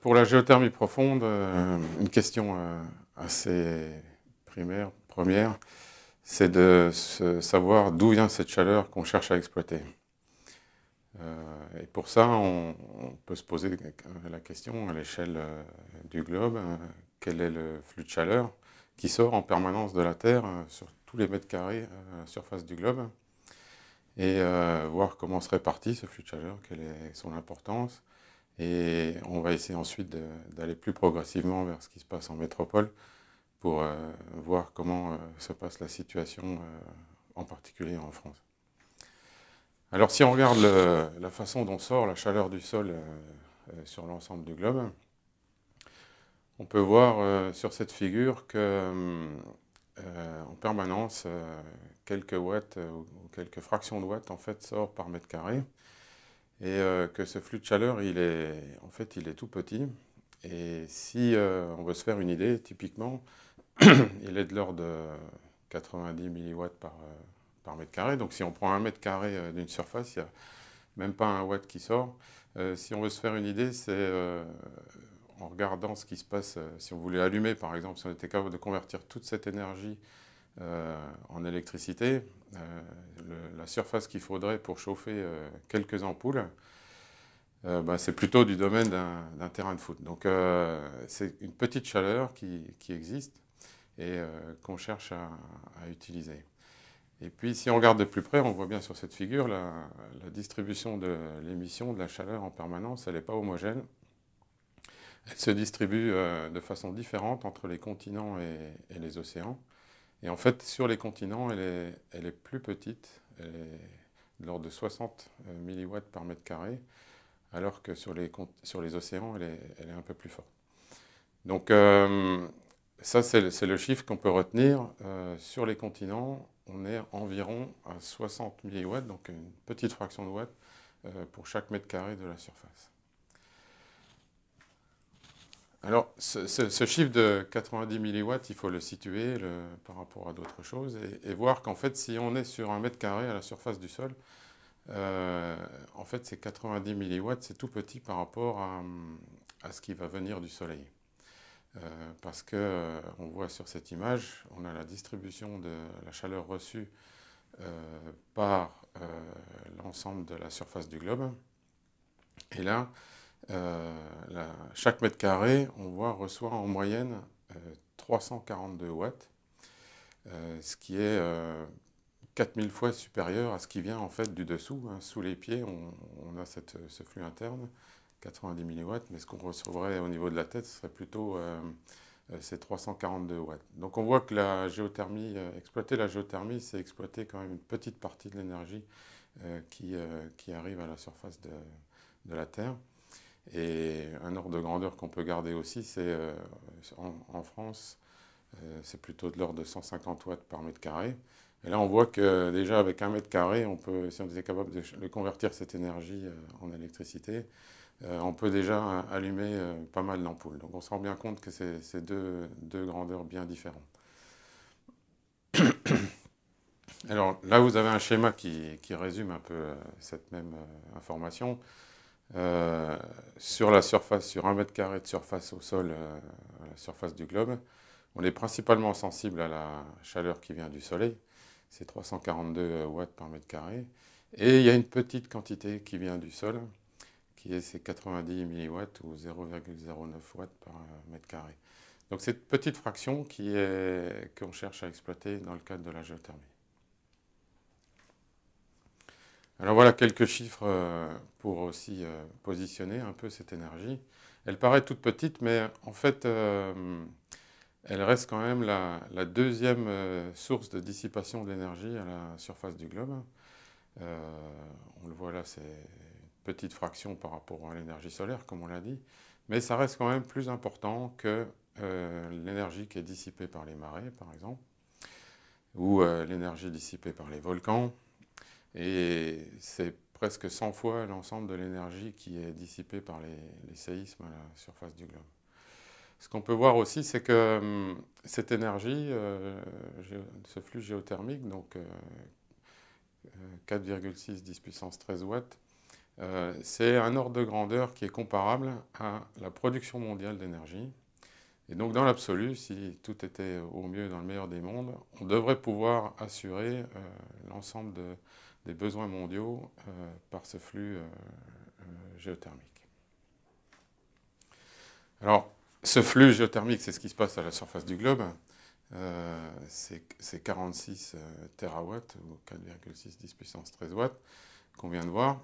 pour la géothermie profonde, euh, une question euh, assez primaire, première, c'est de savoir d'où vient cette chaleur qu'on cherche à exploiter. Euh, et pour ça, on, peut se poser la question à l'échelle du globe, quel est le flux de chaleur qui sort en permanence de la Terre sur tous les mètres carrés à la surface du globe, et voir comment se répartit ce flux de chaleur, quelle est son importance, et on va essayer ensuite d'aller plus progressivement vers ce qui se passe en métropole pour euh, voir comment euh, se passe la situation, euh, en particulier en France. Alors si on regarde la façon dont sort la chaleur du sol sur l'ensemble du globe, on peut voir sur cette figure que en permanence, quelques watts ou quelques fractions de watts en fait sortent par mètre carré et euh, que ce flux de chaleur, il est, en fait, il est tout petit. Et si euh, on veut se faire une idée, typiquement, il est de l'ordre de 90 milliwatts par, euh, par mètre carré. Donc si on prend un mètre carré d'une surface, il n'y a même pas un watt qui sort. si on veut se faire une idée, c'est en regardant ce qui se passe, si on voulait allumer par exemple, si on était capable de convertir toute cette énergie euh, en électricité, euh, la surface qu'il faudrait pour chauffer euh, quelques ampoules, bah, c'est plutôt du domaine d'un terrain de foot. Donc c'est une petite chaleur qui, existe et qu'on cherche à, utiliser. Et puis si on regarde de plus près, on voit bien sur cette figure la, distribution de l'émission de la chaleur en permanence, elle n'est pas homogène. Elle se distribue de façon différente entre les continents et les océans. Et en fait, sur les continents, elle est, plus petite, elle est de l'ordre de 60 euh, mW par mètre carré, alors que sur les, océans, elle est, un peu plus forte. Donc euh, ça, c'est le, chiffre qu'on peut retenir. Euh, sur les continents, on est environ à 60 mW, donc une petite fraction de watts, pour chaque mètre carré de la surface. Alors, ce, chiffre de 90 milliwatts, il faut le situer par rapport à d'autres choses et, voir qu'en fait, si on est sur un mètre carré à la surface du sol, euh, en fait, ces 90 milliwatts, c'est tout petit par rapport à, ce qui va venir du soleil. Euh, parce que euh, on voit sur cette image, on a la distribution de la chaleur reçue par l'ensemble de la surface du globe. Et là, euh, chaque mètre carré, on voit, reçoit en moyenne 342 euh, watts, euh, ce qui est 4000 fois supérieur à ce qui vient en fait du dessous. Hein. Sous les pieds, on, a ce flux interne, 90 milliwatts, mais ce qu'on recevrait au niveau de la tête, ce serait plutôt ces 342 watts. Donc on voit que la géothermie, exploiter la géothermie, c'est exploiter quand même une petite partie de l'énergie qui, arrive à la surface de la Terre. Et un ordre de grandeur qu'on peut garder aussi, c'est euh, en, France, euh, c'est plutôt de l'ordre de 150 watts par mètre carré. Et là, on voit que déjà avec un mètre carré, on peut, si on était capable de, convertir cette énergie euh, en électricité, on peut déjà allumer pas mal d'ampoules. Donc on se rend bien compte que c'est deux, deux grandeurs bien différentes. Alors là, vous avez un schéma qui, qui résume un peu cette même information. Euh, sur la surface, sur un mètre carré de surface au sol, euh, la surface du globe. On est principalement sensible à la chaleur qui vient du soleil, c'est 342 euh, watts par mètre carré. Et il y a une petite quantité qui vient du sol, qui est ces 90 milliwatts ou 0,09 watts par mètre carré. Donc cette petite fraction qu'on cherche à exploiter dans le cadre de la géothermie. Alors voilà quelques chiffres euh, pour aussi euh, positionner un peu cette énergie. Elle paraît toute petite, mais en fait, euh, elle reste quand même la, deuxième source de dissipation de l'énergie à la surface du globe. on le voit là, c'est une petite fraction par rapport à l'énergie solaire, comme on l'a dit, mais ça reste quand même plus important que l'énergie qui est dissipée par les marées, par exemple, ou l'énergie dissipée par les volcans, et c'est presque 100 fois l'ensemble de l'énergie qui est dissipée par les, les, séismes à la surface du globe. Ce qu'on peut voir aussi, c'est que hum, cette énergie, euh, ce flux géothermique, donc euh, 4,6 euh, 10 puissance 13 watts, euh, c'est un ordre de grandeur qui est comparable à la production mondiale d'énergie. Et donc dans l'absolu, si tout était au mieux dans le meilleur des mondes, on devrait pouvoir assurer l'ensemble de des besoins mondiaux euh, par ce flux euh, euh, géothermique. Alors, ce flux géothermique, c'est ce qui se passe à la surface du globe. c'est 46 terawatts ou 4,6 10 puissance 13 watts qu'on vient de voir.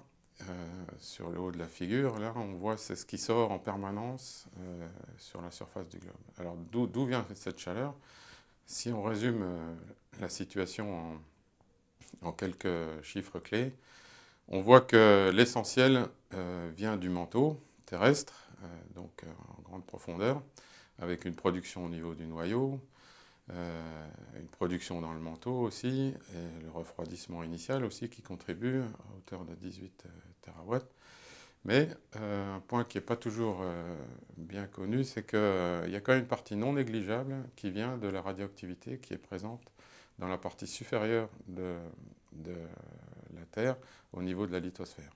sur le haut de la figure, là, on voit c'est ce qui sort en permanence sur la surface du globe. Alors, d'où vient cette chaleur Si on résume la situation en, en quelques chiffres clés, on voit que l'essentiel euh, vient du manteau terrestre, euh, donc euh, en grande profondeur, avec une production au niveau du noyau, une production dans le manteau aussi, et le refroidissement initial aussi qui contribue à hauteur de 18 TW. Mais un point qui n'est pas toujours bien connu, c'est qu'il y a quand même une partie non négligeable qui vient de la radioactivité qui est présente dans la partie supérieure de, la Terre au niveau de la lithosphère.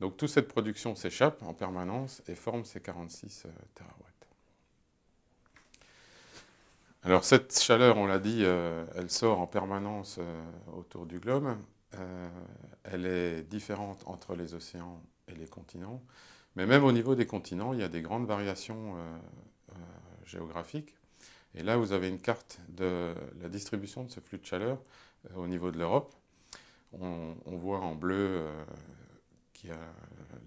Donc toute cette production s'échappe en permanence et forme ces 46 euh, terawatts. Alors cette chaleur, on l'a dit, euh, elle sort en permanence euh, autour du globe. elle est différente entre les océans et les continents. Mais même au niveau des continents, il y a des grandes variations géographiques et là, vous avez une carte de la distribution de ce flux de chaleur euh, au niveau de l'Europe. On, voit en bleu euh, qu'il y a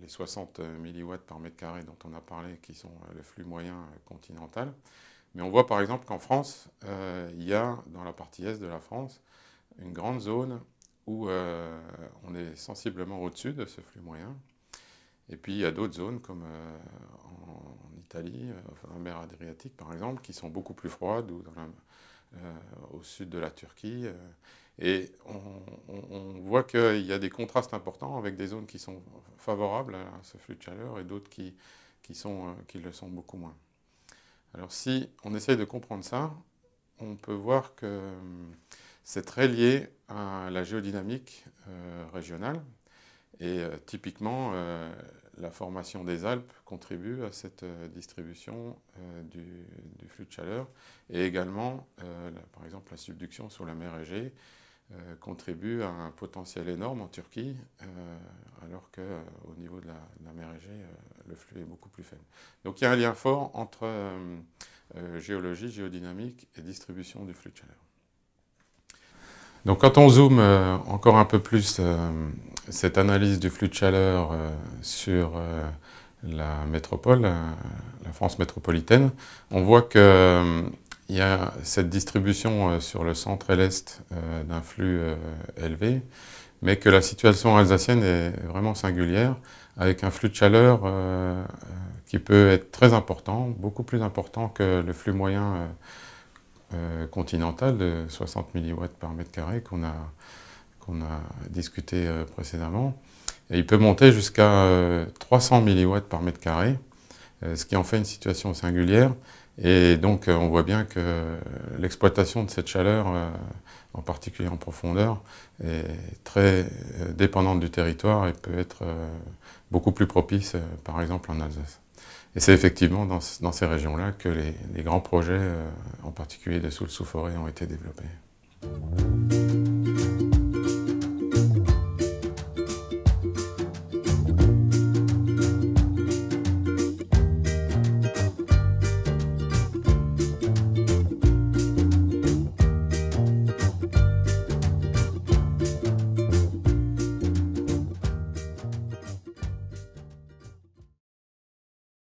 les 60 mW par mètre carré dont on a parlé, qui sont euh, le flux moyen continental. Mais on voit par exemple qu'en France, il y a dans la partie est de la France une grande zone où on est sensiblement au-dessus de ce flux moyen, et puis il y a d'autres zones comme euh, en, Italie, euh, en mer Adriatique par exemple, qui sont beaucoup plus froides ou euh, au sud de la Turquie. et on, voit qu'il y a des contrastes importants avec des zones qui sont favorables à ce flux de chaleur et d'autres qui, le sont beaucoup moins. Alors si on essaye de comprendre ça, on peut voir que c'est très lié à la géodynamique régionale, et euh, typiquement, euh, la formation des Alpes contribue à cette euh, distribution du, flux de chaleur. Et également, par exemple, la subduction sous la mer Égée contribue à un potentiel énorme en Turquie, alors qu'au niveau de la, mer Égée, le flux est beaucoup plus faible. Donc il y a un lien fort entre géologie, géodynamique et distribution du flux de chaleur. Donc quand on zoome euh, encore un peu plus euh, cette analyse du flux de chaleur euh, sur la métropole, la France métropolitaine, on voit qu'il y a cette distribution sur le centre et l'est d'un flux élevé, mais que la situation alsacienne est vraiment singulière, avec un flux de chaleur qui peut être très important, beaucoup plus important que le flux moyen euh, continental continentale de 60 MW par mètre carré qu'on a, qu'on a discuté euh, précédemment. Et il peut monter jusqu'à 300 euh, MW par mètre carré, ce qui en fait une situation singulière. Et donc on voit bien que l'exploitation de cette chaleur, en particulier en profondeur, est très dépendante du territoire et peut être beaucoup plus propice, par exemple en Alsace. Et c'est effectivement dans, ces régions-là que les, grands projets, euh, en particulier de sous sous forêt ont été développés.